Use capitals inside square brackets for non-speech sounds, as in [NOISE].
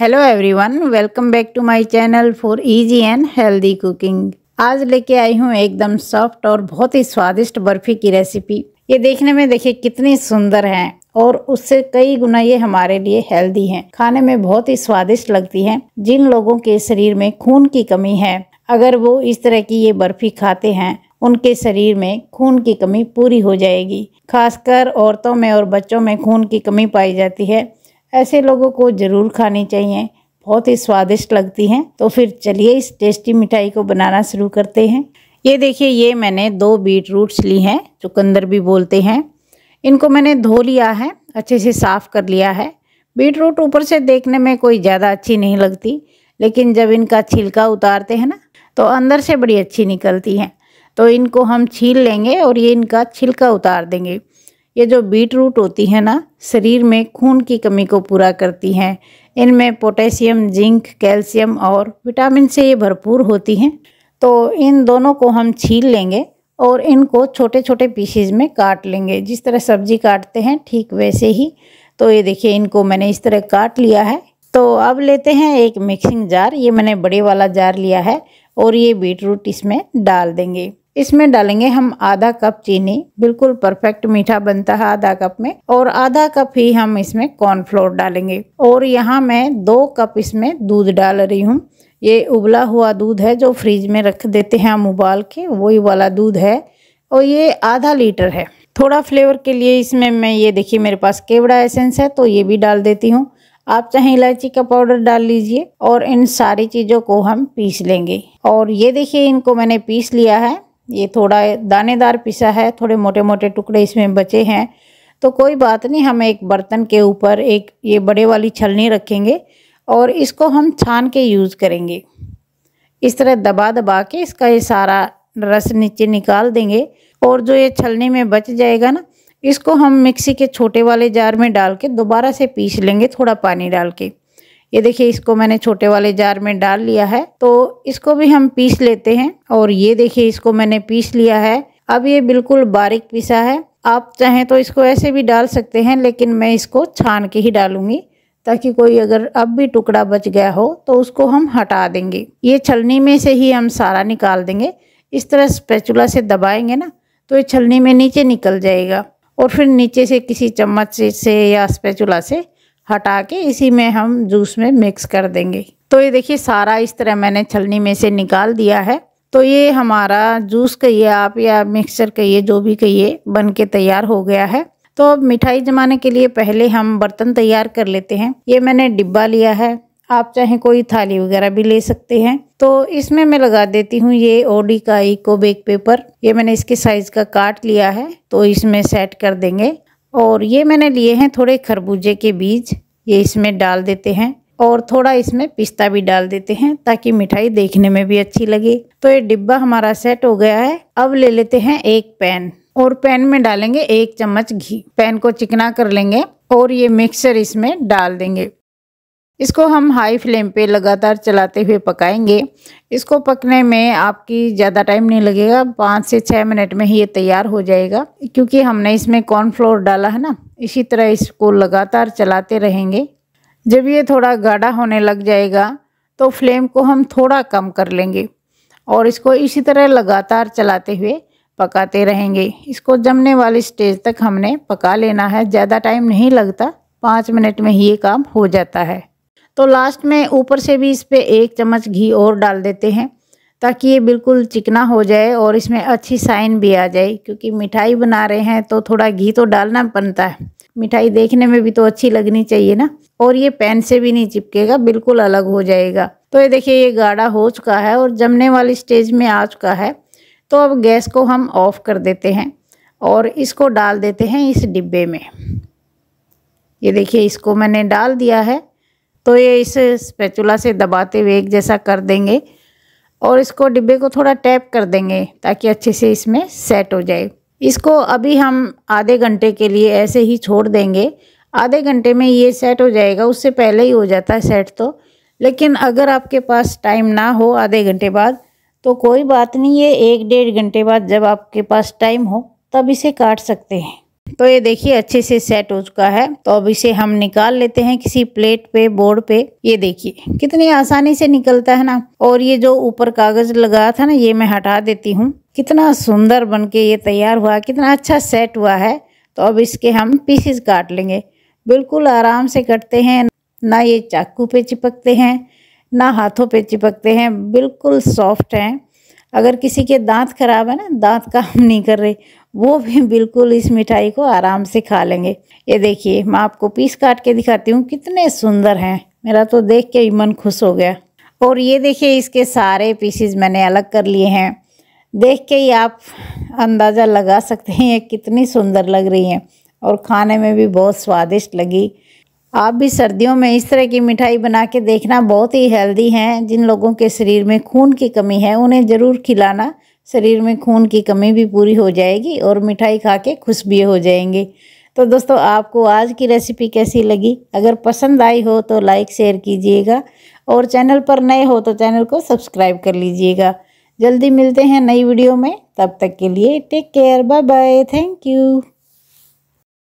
hello everyone welcome back to my channel for easy and healthy cooking आज लेके आई हूँ एकदम सॉफ्ट और बहुत ही स्वादिष्ट बर्फ़ी की रेसिपी ये देखने में देखिए कितनी सुंदर है और उससे कई गुना ये हमारे लिए हेल्दी है खाने में बहुत ही स्वादिष्ट लगती है जिन लोगों के शरीर में खून की कमी है अगर वो इस तरह की ये बर्फ़ी खाते हैं उनके शरीर में खून की कमी पूरी हो जाएगी खासकर औरतों में और बच्चों में खून की कमी पाई जाती है ऐसे लोगों को ज़रूर खानी चाहिए बहुत ही स्वादिष्ट लगती हैं तो फिर चलिए इस टेस्टी मिठाई को बनाना शुरू करते हैं ये देखिए ये मैंने दो बीट रूट्स ली हैं चुकंदर भी बोलते हैं इनको मैंने धो लिया है अच्छे से साफ़ कर लिया है बीट रूट ऊपर से देखने में कोई ज़्यादा अच्छी नहीं लगती लेकिन जब इनका छिलका उतारते हैं ना तो अंदर से बड़ी अच्छी निकलती हैं तो इनको हम छील लेंगे और ये इनका छिलका उतार देंगे ये जो बीट रूट होती है ना शरीर में खून की कमी को पूरा करती हैं इनमें पोटेशियम जिंक कैल्शियम और विटामिन से ये भरपूर होती हैं तो इन दोनों को हम छील लेंगे और इनको छोटे छोटे पीसेज में काट लेंगे जिस तरह सब्जी काटते हैं ठीक वैसे ही तो ये देखिए इनको मैंने इस तरह काट लिया है तो अब लेते हैं एक मिक्सिंग जार ये मैंने बड़े वाला जार लिया है और ये बीट रूट इसमें डाल देंगे इसमें डालेंगे हम आधा कप चीनी बिल्कुल परफेक्ट मीठा बनता है आधा कप में और आधा कप ही हम इसमें कॉर्नफ्लोर डालेंगे और यहाँ मैं दो कप इसमें दूध डाल रही हूँ ये उबला हुआ दूध है जो फ्रिज में रख देते हैं हम उबाल के वही वाला दूध है और ये आधा लीटर है थोड़ा फ्लेवर के लिए इसमें मैं ये देखिए मेरे पास केवड़ा एसेंस है तो ये भी डाल देती हूँ आप चाहे इलायची का पाउडर डाल लीजिए और इन सारी चीज़ों को हम पीस लेंगे और ये देखिए इनको मैंने पीस लिया है ये थोड़ा दानेदार पिसा है थोड़े मोटे मोटे टुकड़े इसमें बचे हैं तो कोई बात नहीं हम एक बर्तन के ऊपर एक ये बड़े वाली छलनी रखेंगे और इसको हम छान के यूज़ करेंगे इस तरह दबा दबा के इसका ये सारा रस नीचे निकाल देंगे और जो ये छलनी में बच जाएगा ना इसको हम मिक्सी के छोटे वाले जार में डाल के दोबारा से पीस लेंगे थोड़ा पानी डाल के ये देखिए इसको मैंने छोटे वाले जार में डाल लिया है तो इसको भी हम पीस लेते हैं और ये देखिए इसको मैंने पीस लिया है अब ये बिल्कुल बारीक पीसा है आप चाहें तो इसको ऐसे भी डाल सकते हैं लेकिन मैं इसको छान के ही डालूंगी ताकि कोई अगर अब भी टुकड़ा बच गया हो तो उसको हम हटा देंगे ये छलनी में से ही हम सारा निकाल देंगे इस तरह स्पैचुला से दबाएंगे ना तो ये छलनी में नीचे निकल जाएगा और फिर नीचे से किसी चम्मच से या स्पैचुला से हटा के इसी में हम जूस में मिक्स कर देंगे तो ये देखिए सारा इस तरह मैंने छलनी में से निकाल दिया है तो ये हमारा जूस कहिए आप या मिक्सचर कहिए जो भी कहिए बन के तैयार हो गया है तो अब मिठाई जमाने के लिए पहले हम बर्तन तैयार कर लेते हैं ये मैंने डिब्बा लिया है आप चाहे कोई थाली वगैरह भी ले सकते हैं तो इसमें मैं लगा देती हूँ ये ओडी का इको बेक पेपर ये मैंने इसके साइज़ का काट लिया है तो इसमें सेट कर देंगे और ये मैंने लिए हैं थोड़े खरबूजे के बीज ये इसमें डाल देते हैं और थोड़ा इसमें पिस्ता भी डाल देते हैं ताकि मिठाई देखने में भी अच्छी लगे तो ये डिब्बा हमारा सेट हो गया है अब ले लेते हैं एक पैन और पैन में डालेंगे एक चम्मच घी पैन को चिकना कर लेंगे और ये मिक्सर इसमें डाल देंगे इसको हम हाई फ्लेम पे लगातार चलाते हुए पकाएंगे इसको पकने में आपकी ज़्यादा टाइम नहीं लगेगा पाँच से छः मिनट में ही ये तैयार हो जाएगा क्योंकि हमने इसमें कॉर्नफ्लोर डाला है ना इसी तरह इसको लगातार चलाते रहेंगे जब ये थोड़ा गाढ़ा होने लग जाएगा तो फ्लेम को हम थोड़ा कम कर लेंगे और इसको इसी तरह लगातार चलाते हुए पकाते रहेंगे इसको जमने वाली स्टेज तक हमने पका लेना है ज़्यादा टाइम नहीं लगता पाँच मिनट में ही ये काम हो जाता है तो लास्ट में ऊपर से भी इस पर एक चम्मच घी और डाल देते हैं ताकि ये बिल्कुल चिकना हो जाए और इसमें अच्छी साइन भी आ जाए क्योंकि मिठाई बना रहे हैं तो थोड़ा घी तो डालना बनता है मिठाई देखने में भी तो अच्छी लगनी चाहिए ना और ये पैन से भी नहीं चिपकेगा बिल्कुल अलग हो जाएगा तो ये देखिए ये गाढ़ा हो चुका है और जमने वाली स्टेज में आ चुका है तो अब गैस को हम ऑफ़ कर देते हैं और इसको डाल देते हैं इस डिब्बे में ये देखिए इसको मैंने डाल दिया है तो ये इस स्पैचुला से दबाते हुए एक जैसा कर देंगे और इसको डिब्बे को थोड़ा टैप कर देंगे ताकि अच्छे से इसमें सेट हो जाए इसको अभी हम आधे घंटे के लिए ऐसे ही छोड़ देंगे आधे घंटे में ये सेट हो जाएगा उससे पहले ही हो जाता है सेट तो लेकिन अगर आपके पास टाइम ना हो आधे घंटे बाद तो कोई बात नहीं है एक डेढ़ घंटे बाद जब आपके पास टाइम हो तब इसे काट सकते हैं तो ये देखिए अच्छे से सेट हो चुका है तो अब इसे हम निकाल लेते हैं किसी प्लेट पे बोर्ड पे ये देखिए कितनी आसानी से निकलता है ना और ये जो ऊपर कागज लगाया था ना ये मैं हटा देती हूँ कितना सुंदर बन के ये तैयार हुआ कितना अच्छा सेट हुआ है तो अब इसके हम पीसेस काट लेंगे बिल्कुल आराम से कटते हैं ना ये चाकू पे चिपकते हैं ना हाथों पे चिपकते हैं बिल्कुल सॉफ्ट हैं अगर किसी के दांत खराब है ना दांत काम नहीं कर रहे वो भी [LAUGHS] बिल्कुल इस मिठाई को आराम से खा लेंगे ये देखिए मैं आपको पीस काट के दिखाती हूँ कितने सुंदर हैं मेरा तो देख के ही मन खुश हो गया और ये देखिए इसके सारे पीसीज मैंने अलग कर लिए हैं देख के ही आप अंदाज़ा लगा सकते हैं ये कितनी सुंदर लग रही हैं और खाने में भी बहुत स्वादिष्ट लगी आप भी सर्दियों में इस तरह की मिठाई बना के देखना बहुत ही हेल्दी हैं जिन लोगों के शरीर में खून की कमी है उन्हें ज़रूर खिलाना शरीर में खून की कमी भी पूरी हो जाएगी और मिठाई खा के खुश भी हो जाएंगे तो दोस्तों आपको आज की रेसिपी कैसी लगी अगर पसंद आई हो तो लाइक शेयर कीजिएगा और चैनल पर नए हो तो चैनल को सब्सक्राइब कर लीजिएगा जल्दी मिलते हैं नई वीडियो में तब तक के लिए take care bye bye thank you